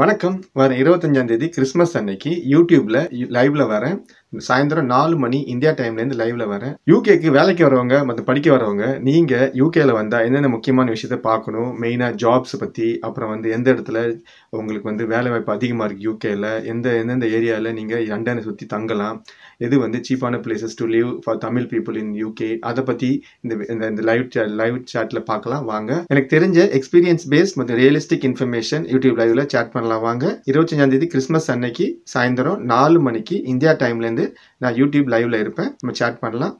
வணக்கம் வர இருபத்தஞ்சாம் தேதி கிறிஸ்மஸ் அன்னைக்கு யூடியூப்ல லைவ்ல வரேன் சாயந்தரம் நாலு மணி இந்தியா டைம்லேருந்து லைவ்ல வரேன் யூகேக்கு வேலைக்கு வரவங்க மற்ற படிக்க வரவங்க நீங்கள் யூகேல வந்தால் என்னென்ன முக்கியமான விஷயத்த பார்க்கணும் மெயினாக ஜாப்ஸ் பற்றி அப்புறம் வந்து எந்த இடத்துல உங்களுக்கு வந்து வேலை வாய்ப்பு அதிகமாக இருக்குது யூகேல எந்த எந்தெந்த ஏரியாவில் நீங்கள் லண்டனை சுற்றி தங்கலாம் எது வந்து சீப்பான places to live for Tamil people in UK அதை பற்றி இந்த இந்த லைவ் லைவ் சேட்டில் பார்க்கலாம் வாங்க எனக்கு தெரிஞ்ச எக்ஸ்பீரியன்ஸ் பேஸ் மற்றும் ரியலிஸ்டிக் இன்ஃபர்மேஷன் யூடியூப் லைவ்ல சேட் பண்ணலாம் வாங்க இருபத்தஞ்சாம் தேதி கிறிஸ்மஸ் அன்னைக்கு சாயந்தரம் நாலு மணிக்கு இந்தியா டைம்லேருந்து நான் யூடியூப் லைவ்ல இருப்பேன் நம்ம சேட் பண்ணலாம்